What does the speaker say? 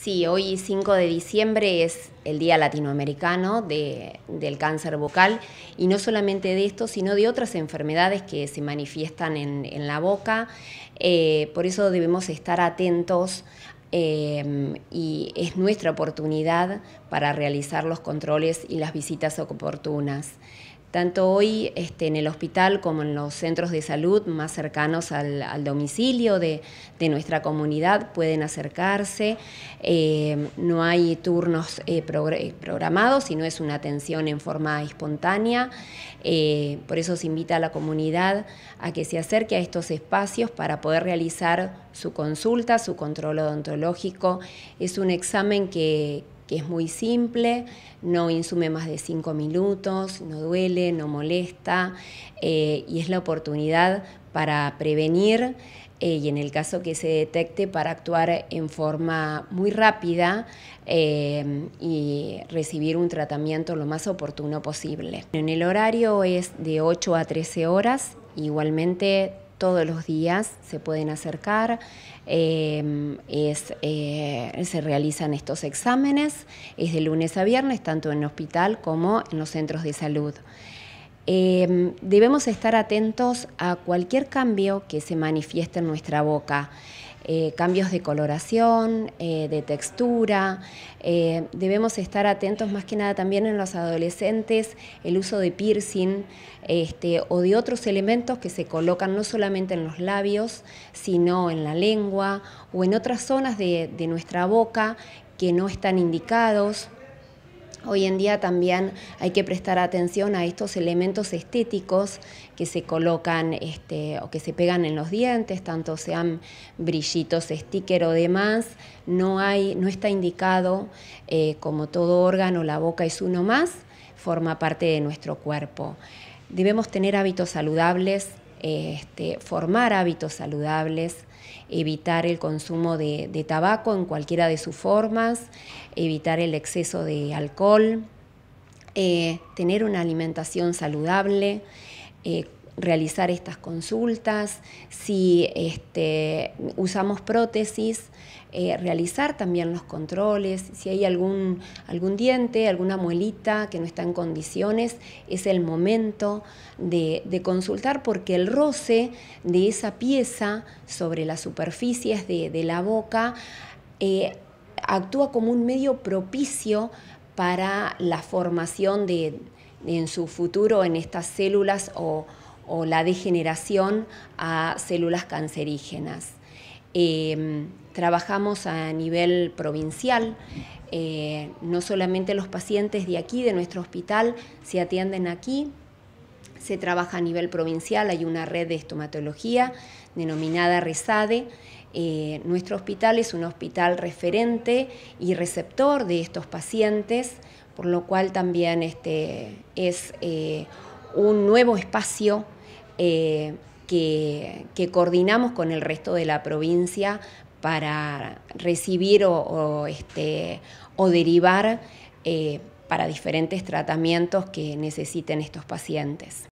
Sí, hoy 5 de diciembre es el Día Latinoamericano del Cáncer Vocal y no solamente de esto, sino de otras enfermedades que se manifiestan en, la boca. Eh, por eso debemos estar atentos eh, y es nuestra oportunidad para realizar los controles y las visitas oportunas tanto hoy este, en el hospital como en los centros de salud más cercanos al, domicilio de, nuestra comunidad pueden acercarse. Eh, no hay turnos eh, programados eh, programados, sino es una atención en forma espontánea. por eso se invita a la comunidad a que se acerque a estos espacios para poder realizar su consulta, su control odontológico. Es un examen que que es muy simple, no insume más de 5 minutos, no duele, no molesta eh, y es la oportunidad para prevenir eh, y en el caso que se detecte para actuar en forma muy rápida eh, y recibir un tratamiento lo más oportuno posible. En el horario es de 8 a 13 horas, igualmente todos los días se pueden acercar, em, eh, se realizan estos exámenes, es de lunes a viernes, tanto en el hospital como en los centros de salud. Em, debemos estar atentos a cualquier cambio que se manifieste en nuestra boca. Eh, cambios de coloración, eh, de textura. Eh, debemos estar atentos más que nada también en los adolescentes, el uso de piercing este, o de otros elementos que se colocan no solamente en los labios, sino en la lengua o en otras zonas de nuestra boca que no están indicados Hoy en día también hay que prestar atención a estos elementos estéticos que se colocan este, o que se pegan en los dientes, tanto sean brillitos, sticker o demás. No, hay, no está indicado, eh, como todo órgano, la boca es uno más, forma parte de nuestro cuerpo. Debemos tener hábitos saludables, este, formar hábitos saludables, evitar el consumo de, tabaco en cualquiera de sus formas, evitar el exceso de alcohol, eh, tener una alimentación saludable, eh, realizar estas consultas, si este, usamos prótesis, eh, realizar también los controles, si hay algún, algún diente, alguna muelita que no está en condiciones, es el momento de, consultar porque el roce de esa pieza sobre las superficies de, la boca eh, actúa como un medio propicio para la formación de, en su futuro en estas células o o la degeneración a células cancerígenas. Em, trabajamos a nivel provincial, eh, no solamente los pacientes de aquí, de nuestro hospital, se atienden aquí, se trabaja a nivel provincial, hay una red de estomatología denominada RESADE. Eh, nuestro hospital es un hospital referente y receptor de estos pacientes, por lo cual también este, es eh, un nuevo espacio eh, que, coordinamos con el resto de la provincia para recibir o, este, derivar eh, para diferentes tratamientos que necesiten estos pacientes.